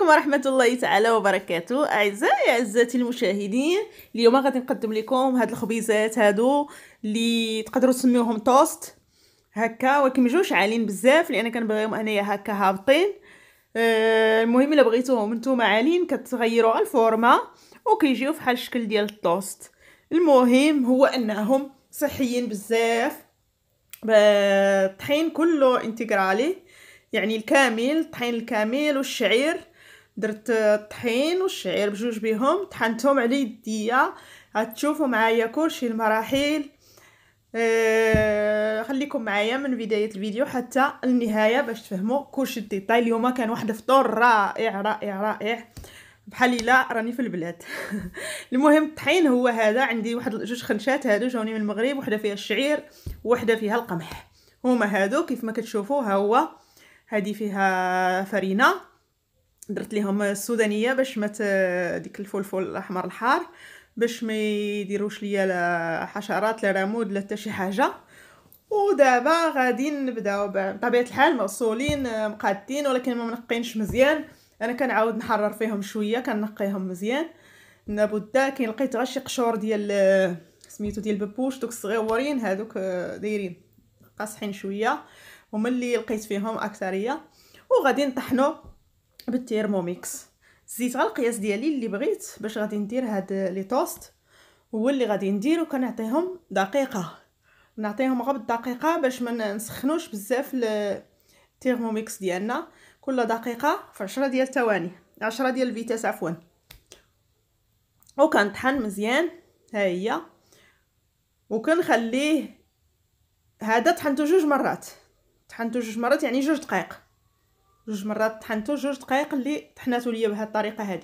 عليكم ورحمة الله تعالى وبركاته أعزائي أعزاتي المشاهدين اليوم غادي نقدم لكم هاد الخبيزات هادو اللي تقدروا تسميوهم توست هكا ولكن مجوش عالين بزاف لأن كنبغيهم أنايا هكا هابطين أه المهم إلا بغيتوهم نتوما عالين كتغيروا على الفورمة وكيجيو فحال الشكل ديال التوست المهم هو أنهم صحيين بزاف الطحين كله انتقرالي يعني الكامل الطحين الكامل والشعير درت الطحين والشعير بجوج بهم طحنتهم على يديا غتشوفوا معايا كلشي المراحل أه خليكم معايا من بدايه الفيديو حتى النهايه باش تفهموا كلشي الديتاي اليوم كان واحد الفطور رائع رائع رائع بحال الا راني في البلاد المهم الطحين هو هذا عندي واحد جوج خنشات هادو جاوني من المغرب وحده فيها الشعير وحده فيها القمح هما هادو كيف ما كتشوفوا ها هو هذه فيها فرينه درت ليهم السودانيه باش ما ديك الفلفل الاحمر الحار باش ما يديروش ليا لا حشرات لا رمود لا حتى شي حاجه ودابا غادي نبداو بطبيعه الحال مغسولين مقادين ولكن ما منقينش مزيان انا كنعاود نحرر فيهم شويه كنقيهم مزيان نبدا كي لقيت غير شي قشور ديال سميتو ديال البابوش دوك الصغيورين هادوك دايرين قاصحين شويه هما اللي لقيت فيهم اكثريه وغادي نطحنو بالتيرموميكس الزيت على القياس ديالي اللي بغيت باش غادي ندير هاد لي توست هو اللي غادي ندير كنعطيهم دقيقه نعطيهم غير بالدقيقه باش ما نسخنوش بزاف التيرموميكس ديالنا كل دقيقه في 10 ديال الثواني 10 ديال الفيتاس عفوا وكنطحن مزيان ها هي وكنخليه هذا طحنته جوج مرات طحنته جوج مرات يعني جوج دقائق جوج مرات طحنتو جوج دقائق اللي طحناتو ليا بهذه الطريقه هذه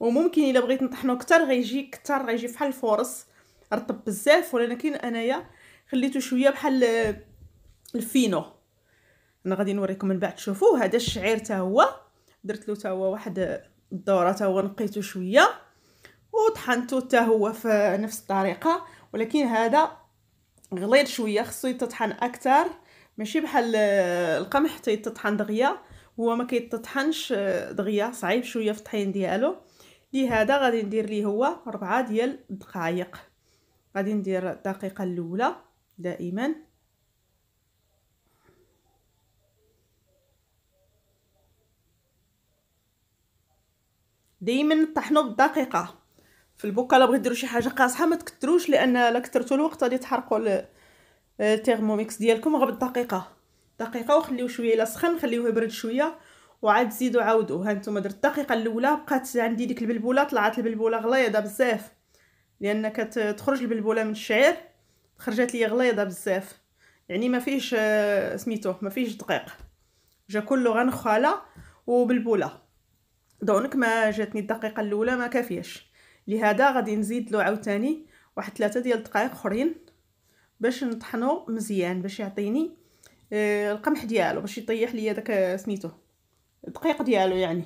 وممكن الا بغيت نطحنو كتر غيجي كتر غيجي بحال الفورص رطب بزاف ولكن انايا خليته شويه بحال آه، الفينو انا غادي نوريكم من بعد شوفوا هذا الشعير تا هو درت له تا هو واحد الدوره تا هو نقيته شويه وطحنتو تا هو في نفس الطريقه ولكن هذا غليظ شويه خصو يتطحن اكثر ماشي بحال آه، القمح حتى يتطحن دغيا هو ما كيتطحنش آه، دغيا صعيب شويه في الطحين ديالو لهذا غادي ندير ليه هو ربعة ديال الدقائق غادي ندير الدقيقه الاولى دائما دائما طحنوا بالدقيقه في الا بغيت ديروا شي حاجه قاصحه ما تكثروش لان الا كثرتوا الوقت غادي تحرقوا آه، التيرموميكس ديالكم غير بالدقيقه دقيقه وخليوه شويه الا سخن خليوه يبرد شويه وعاد زيدوا عاودوه هانتوما درت الدقيقه الاولى بقات عندي ديك البلبوله طلعت البلبوله غليظه بزاف لان كتخرج البلبوله من الشعير خرجت لي غليظه بزاف يعني ما فيش آه، سميتو ما فيش دقيق جا كله غنخاله وبلبوله دونك ما جاتني الدقيقه الاولى ما كافياش لهذا غادي نزيد له عاوتاني واحد ثلاثة ديال الدقائق اخرين باش نطحنو مزيان باش يعطيني آه، القمح ديالو باش يطيح ليا داك سميتو الدقيق ديالو يعني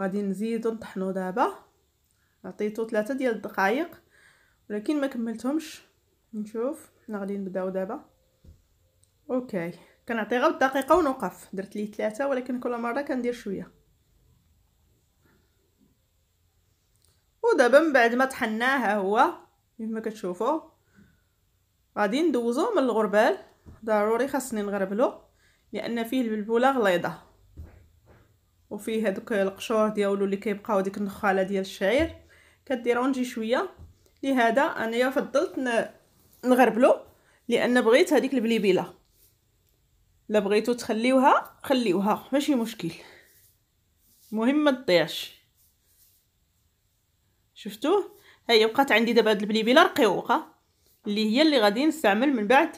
غادي نزيدو نطحنو دابا عطيتو ثلاثة ديال الدقائق ولكن ما كملتهمش نشوف حنا غادي نبداو دابا اوكي كنعطي غير دقيقه ونوقف درت ليه ثلاثة ولكن كل مره كندير شويه ودابا من بعد ما طحناه ها هو كيف ما كتشوفوا غادي ندوزو من الغربال ضروري خاصني نغربلو لان فيه البلبوله غليظه وفيه هذوك القشور ديالو اللي كيبقاو ديك النخاله ديال الشعير كديرو نجي شويه لهذا انايا فضلت نغربلو لان بغيت هذيك البليبيله لا بغيتو تخليوها خليوها ماشي مشكل المهم ما تضيعش شفتوه هي بقات عندي دابا هاد البليبيله رقيقه اللي هي اللي غادي نستعمل من بعد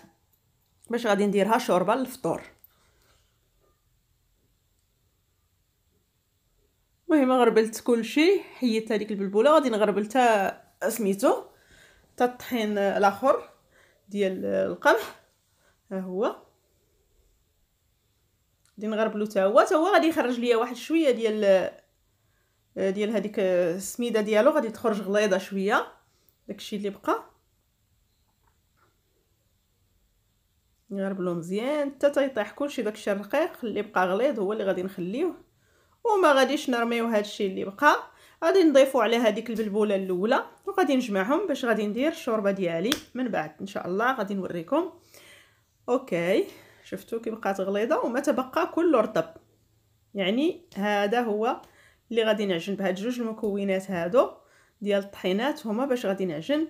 باش غادي نديرها شوربه للفطور المهم غربلت كلشي حيدت هذيك البلبوله غادي نغربل تا سميتو تا الطحين الاخر ديال القمح ها هو غادي نغربلو حتى هو حتى هو غادي يخرج ليا واحد شويه ديال ديال هذيك السميده ديالو غادي تخرج غليظه شويه داكشي اللي بقى نغربلو مزيان حتى تيطيح كلشي داكشي الرقيق اللي بقى غليظ هو اللي غادي نخليوه وما غاديش نرميو هادشي اللي بقى غادي نضيفو على هذيك البلبوله الاولى وغادي نجمعهم باش غادي ندير الشوربه ديالي من بعد ان شاء الله غادي نوريكم اوكي شفتو كي بقات غليظه وما تبقى كله رطب يعني هذا هو اللي غادي نعجن بهاد جوج المكونات هادو ديال الطحينات هما باش غادي نعجن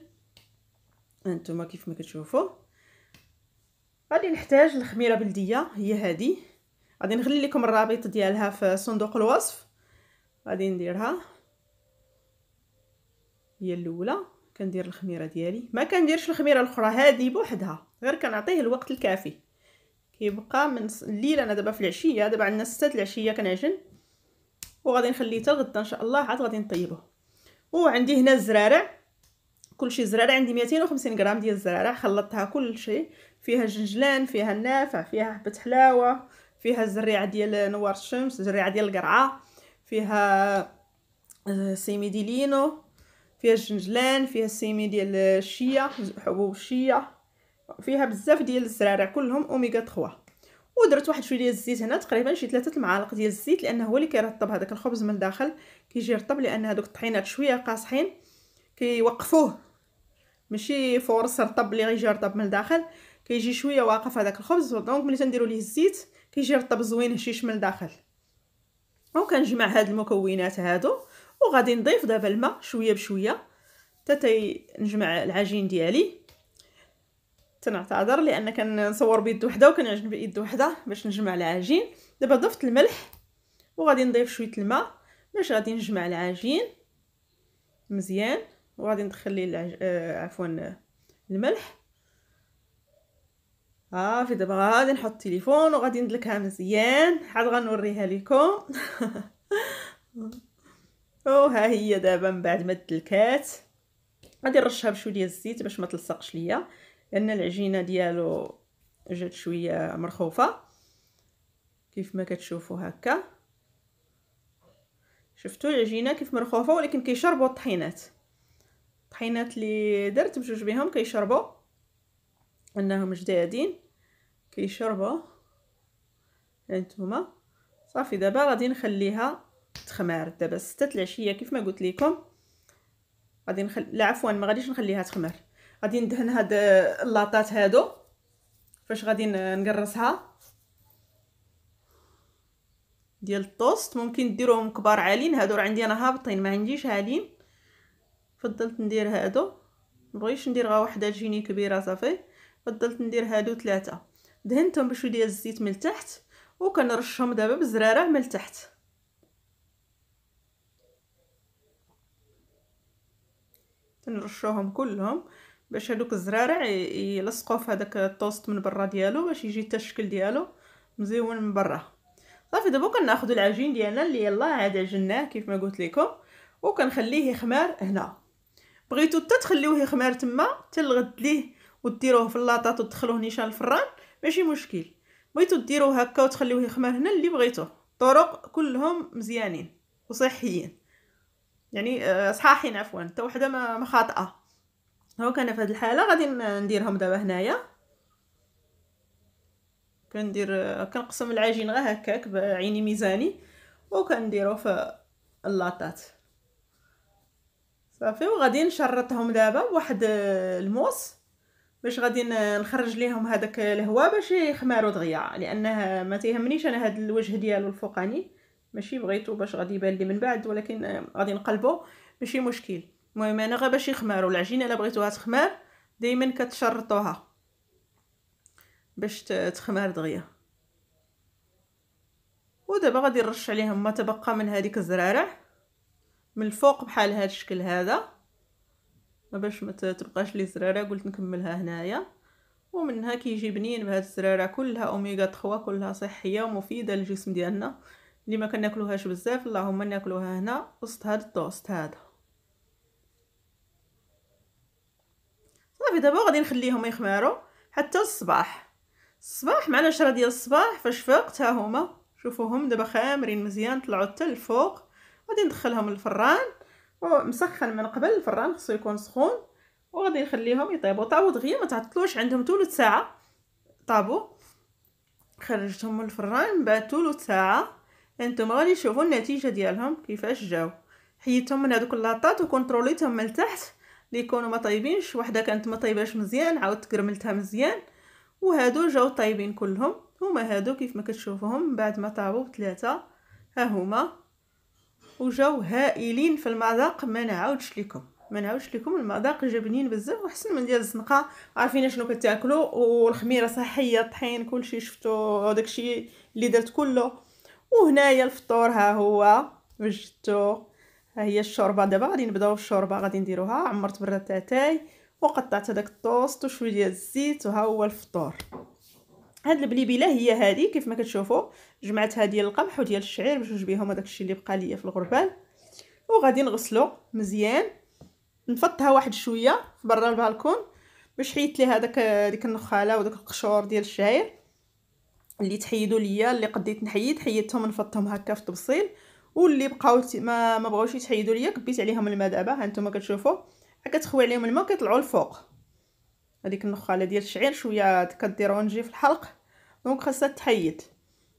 هانتوما كيف ما كتشوفوا غادي نحتاج الخميره بلديه هي هذه غادي نخلي لكم الرابط ديالها في صندوق الوصف غادي نديرها هي الاولى كندير الخميره ديالي ما كنديرش الخميره الاخرى هذه بوحدها غير كنعطيه الوقت الكافي كيبقى من الليل انا دابا في العشيه دابا عندنا 6 العشيه كنعجن وغادي نخليه حتى غدا ان شاء الله عاد غادي نطيبه وعندي هنا الزرارع كل شيء زرارة عندي 250 غرام ديال الزرارة خلطتها كل شيء فيها الجنجلان فيها النافع فيها حبة حلاوة فيها الزريعة ديال نوار الشمس الزريعة ديال القرعة فيها آه، سيمي فيها الجنجلان فيها السيمي ديال الشيا حبوب الشيا فيها بزاف ديال الزرارع كلهم اوميغا 3 ودرت واحد شويه ديال الزيت هنا تقريبا شي ثلاثه المعالق ديال الزيت لانه هو اللي كيرطب هذاك الخبز من الداخل كيجي رطب لان هذوك الطحينات شويه قاصحين كيوقفوه ماشي فورس رطب اللي غيجي رطب من الداخل كيجي شويه واقف هذاك الخبز دونك ملي تنديروا ليه الزيت كيجي رطب زوين هشيش من الداخل كنجمع هاد المكونات هادو وغادي نضيف دابا الماء شويه بشويه حتى نجمع العجين ديالي تنعتذر لان كنصور بيد وحده وكنعجن بيد وحده باش نجمع العجين دابا ضفت الملح وغادي نضيف شويه الماء باش غادي نجمع العجين مزيان وغادي ندخل ليه العج... آه عفوا الملح صافي دابا غادي نحط التليفون وغادي ندلكها مزيان عاد غنوريها لكم وها هي دابا من بعد ما دلكات غادي نرشها بشويه ديال الزيت باش ما تلصقش ليا لان العجينه ديالو جات شويه مرخوفه كيف ما كتشوفوا هكا شفتوا العجينه كيف مرخوفه ولكن كيشربوا الطحينات الطحينات اللي درت بجوج بهم كيشربوا انهم جدادين كيشربوا هانتوما يعني صافي دابا غادي نخليها تخمر دابا ستة العشيه كيف ما قلت لكم غادي نخل لا عفوا ما غاديش نخليها تخمر غادي ندهن هاد اللاطات هادو فاش غادي نقرصها ديال الطوست ممكن ديروهم كبار عالين هادو عندي انا هابطين ما عنديش عالين فضلت ندير هادو مبغيتش ندير غا وحده تجيني كبيره صافي فضلت ندير هادو ثلاثه دهنتهم بشويه ديال الزيت من التحت وكنرشهم دابا بزراره من التحت تنرشوهم كلهم باش هادوك الزرارع يلصقوا في هذاك الطوست من برا ديالو باش يجي حتى الشكل ديالو مزيون من برا صافي دابا كناخذ العجين ديالنا اللي يلاه عاد عجناه كيف ما قلت لكم وكنخليه يخمر هنا بغيتو حتى تخليوه يخمر تما حتى الغد ليه وديروه في اللاطات وتدخلوه نيشان الفران ماشي مشكل بغيتو ديروه هكا وتخليوه يخمر هنا اللي بغيتو الطرق كلهم مزيانين وصحيين يعني آه، صحاحين عفوا حتى وحده ما خاطئه هو كان في هذه الحاله غادي نديرهم دابا هنايا كندير آه، كنقسم العجين غير هكاك بعيني ميزاني وكنديرو في اللاطات صافي وغادي نشرطهم دابا بواحد آه، الموس باش غادي نخرج ليهم هذاك الهواء باش يخمروا دغيا لانه ما تيهمنيش انا هذا الوجه ديالو الفوقاني ماشي بغيتو باش غادي يبان لي من بعد ولكن آه، غادي نقلبو ماشي مشكل المهم انا غير باش يخمروا العجينه الا بغيتوها تخمر دائما كتشرطوها باش تخمر دغيا ودابا غادي نرش عليهم ما تبقى من هذيك الزرارع من الفوق بحال هذا الشكل هذا باش ما تبقاش لي زراره قلت نكملها هنايا ومنها كيجي بنين بهاد الزراره كلها اوميغا 3 كلها صحيه ومفيده للجسم ديالنا اللي ما كناكلوهاش بزاف اللهم ناكلوها هنا وسط هاد الطوست هذا صافي دابا غادي نخليهم يخمروا حتى الصباح الصباح مع العشرة ديال الصباح فاش فقت ها هما شوفوهم دابا خامرين مزيان طلعوا حتى الفوق غادي ندخلهم للفران مسخن من قبل الفران خصو يكون سخون وغادي نخليهم يطيبوا طابو دغيا ما تعطلوش عندهم ثلث ساعه طابو خرجتهم من الفران من بعد ثلث ساعه انتم غادي تشوفوا النتيجه ديالهم كيفاش جاو حيدتهم من هذوك اللاطات وكونتروليتهم من التحت اللي يكونوا ما طايبينش وحده كانت ما طايباش مزيان عاودت كرملتها مزيان وهادو جاو طايبين كلهم هما هادو كيف ما كتشوفوهم بعد ما طابوا بثلاثه ها هما وجاو هائلين في المذاق ما نعاودش لكم ما نعاودش لكم المذاق جا بزاف وحسن من ديال الزنقه عارفين شنو كتاكلوا والخميره صحيه الطحين كلشي شفتوا داكشي اللي درت كله وهنايا الفطور ها هو وجدتو ها هي الشوربه دابا غادي نبداو الشوربه غادي نديروها عمرت برا تاتاي وقطعت هذاك الطوست وشويه ديال الزيت وها هو الفطور هاد البليبيله هي هادي كيف ما كتشوفوا جمعتها ديال القمح وديال الشعير باش نشبيهم هذاك الشيء اللي بقى ليا في الغربال وغادي نغسلو مزيان نفضها واحد شويه برا البالكون باش حيت لي هذاك ديك النخاله وداك القشور ديال الشعير اللي تحيدوا ليا اللي قديت نحيد حيدتهم نفضتهم هكا في الطبسيل واللي بقاو ما ما بغاوش يتحيدوا ليا كبيت عليهم الماء دابا ها نتوما كتشوفوا كتخوي عليهم الماء كيطلعوا لفوق هذيك النخاله ديال الشعير شويه كديرونجي في الحلق دونك خاصها تحيد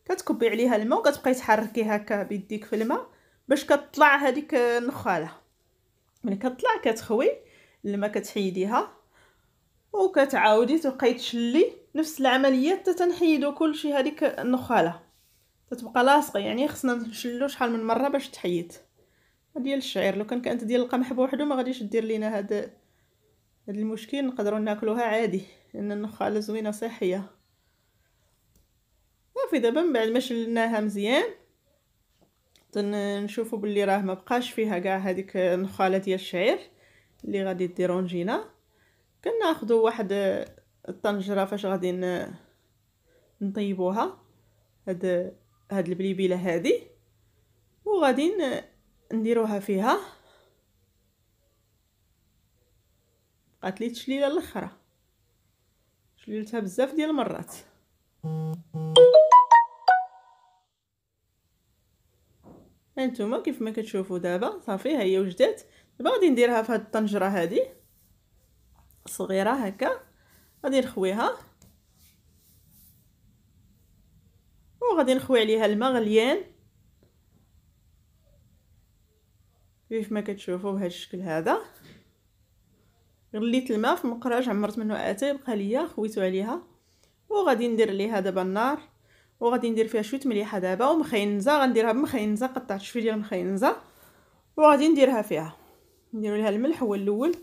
كتكبي عليها الماء وكتبقاي تحركي هكا بيديك في الماء باش كتطلع هذيك النخاله ملي كتطلع كتخوي الماء كتحيديها وكتعاودي تبقاي تشلي نفس العمليه حتى تنحيدو كلشي هذيك النخاله تتبقى لاصقه يعني خصنا نشلو شحال من مره باش تحيد ديال الشعير لو كان كانت ديال القمح بوحدو ما غاديش دير لينا هذا هاد المشكل نقدروا ناكلوها عادي لان النخاله زوينه صحيه صافي دابا من بعد ما شلناها مزيان تنشوفوا باللي راه ما بقاش فيها كاع هذيك النخاله ديال الشعير اللي غادي ديرونجينا كناخذوا واحد الطنجره فاش غادي نطيبوها هاد هاد البليبيله هادي وغادي نديروها فيها بقات لي تشليله الاخره شليتها بزاف ديال المرات هانتوما كيف ما كتشوفوا دابا صافي ها هي وجدات دابا غادي نديرها في هاد الطنجره هادي صغيره هكا غادي نخويها وغادي نخوي عليها الماء غليان كيف ما كتشوفوا بهذا الشكل هذا غليت الماء في مقراج عمرت منه اتاي بقى ليا خويتو عليها وغادي ندير ليها دابا النار وغادي ندير فيها شويه مليحه دابا ومخينزه غنديرها بمخينزه قطعت شويه ديال المخينزه وغادي نديرها فيها نديرو لها الملح هو الاول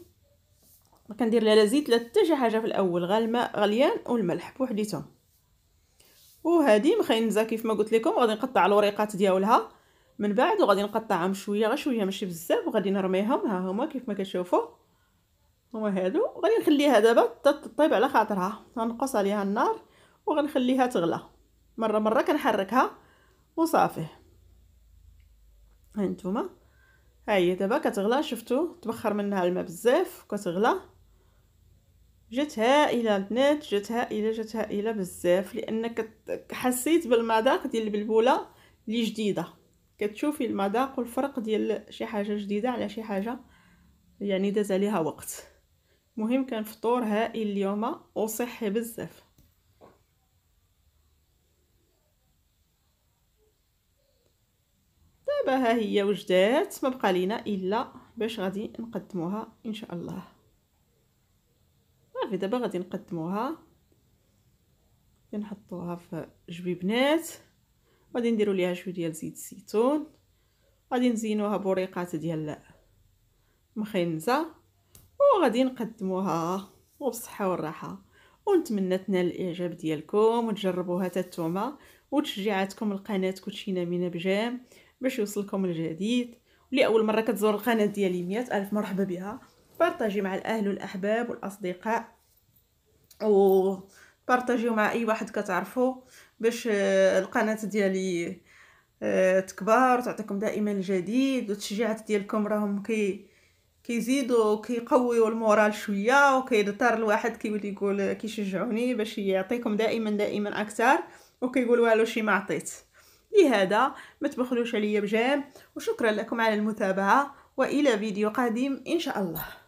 ما كندير لا زيت لا حتى شي حاجه في الاول غير الماء غليان والملح بوحديتهم وهذه مخينزه كيف ما قلت لكم غادي نقطع الوريقات ديالها من بعد وغادي نقطعهم شويه غير شويه ماشي بزاف وغادي نرميهم ها هما كيف ما كتشوفوا هما هادو غادي نخليها دابا تطيب على خاطرها غنقص عليها النار وغنخليها تغلى مرة مرة كنحركها وصافي هانتوما هاهي دابا كتغلى شفتو تبخر منها الماء بزاف وكتغلى جات هائله البنات جات هائله جات هائله بزاف لانك حسيت بالمذاق ديال البلبوله اللي جديده كتشوفي المذاق والفرق ديال شي حاجه جديده على شي حاجه يعني داز عليها وقت مهم كان فطور هائل اليوم وصحي بزاف دابا ها هي وجدات ما بقى لينا الا باش غادي نقدموها ان شاء الله صافي دابا غادي نقدموها نحطوها في جبيبنات غادي نديرو ليها شويه ديال زيت الزيتون غادي نزينوها بوريقات ديال مخنزه وغادي نقدموها وبالصحه والراحه ونتمنى تنال الاعجاب ديالكم وتجربوها حتى نتوما وتشجيعاتكم القناه كوتشينا مينا بجام باش يوصلكم الجديد واللي اول مره كتزور القناه ديالي مئة الف مرحبا بها بارطاجي مع الاهل والاحباب والاصدقاء و بارطاجيو مع اي واحد كتعرفو باش آه، القناه ديالي آه، تكبر وتعطيكم دائما الجديد والتشجيعات ديالكم راهم كي كيزيدوا كيقويوا المورال شويه وكيضطر الواحد كيولي يقول كيشجعوني باش يعطيكم دائما دائما اكثر وكيقول والو شي ما عطيت لهذا ما تبخلوش عليا بجام وشكرا لكم على المتابعة وإلى فيديو قادم إن شاء الله